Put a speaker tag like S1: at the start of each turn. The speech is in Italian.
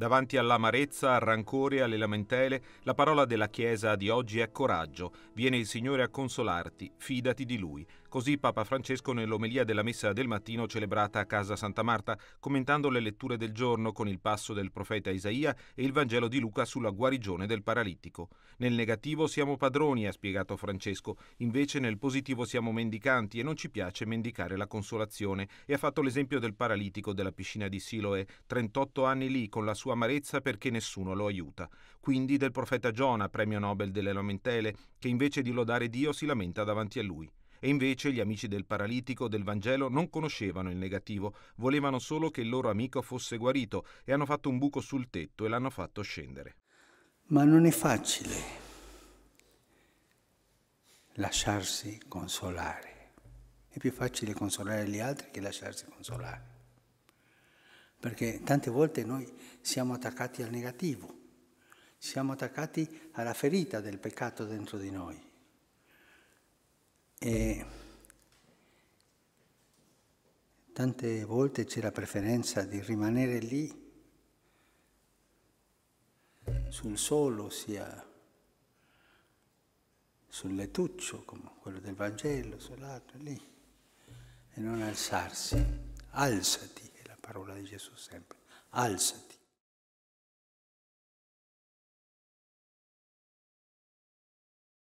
S1: Davanti all'amarezza, al rancore, e alle lamentele, la parola della Chiesa di oggi è coraggio. Viene il Signore a consolarti, fidati di Lui. Così Papa Francesco nell'omelia della messa del mattino celebrata a casa Santa Marta, commentando le letture del giorno con il passo del profeta Isaia e il Vangelo di Luca sulla guarigione del paralitico. Nel negativo siamo padroni, ha spiegato Francesco, invece nel positivo siamo mendicanti e non ci piace mendicare la consolazione. E ha fatto l'esempio del paralitico della piscina di Siloe, 38 anni lì con la sua sua amarezza perché nessuno lo aiuta, quindi del profeta Giona, premio Nobel delle lamentele, che invece di lodare Dio si lamenta davanti a lui. E invece gli amici del paralitico del Vangelo non conoscevano il negativo, volevano solo che il loro amico fosse guarito e hanno fatto un buco sul tetto e l'hanno fatto scendere.
S2: Ma non è facile lasciarsi consolare. È più facile consolare gli altri che lasciarsi consolare perché tante volte noi siamo attaccati al negativo, siamo attaccati alla ferita del peccato dentro di noi. E tante volte c'è la preferenza di rimanere lì, sul solo, sia sul lettuccio, come quello del Vangelo, sull'altro, lì, e non alzarsi. Alzati de Jesús siempre.
S1: alza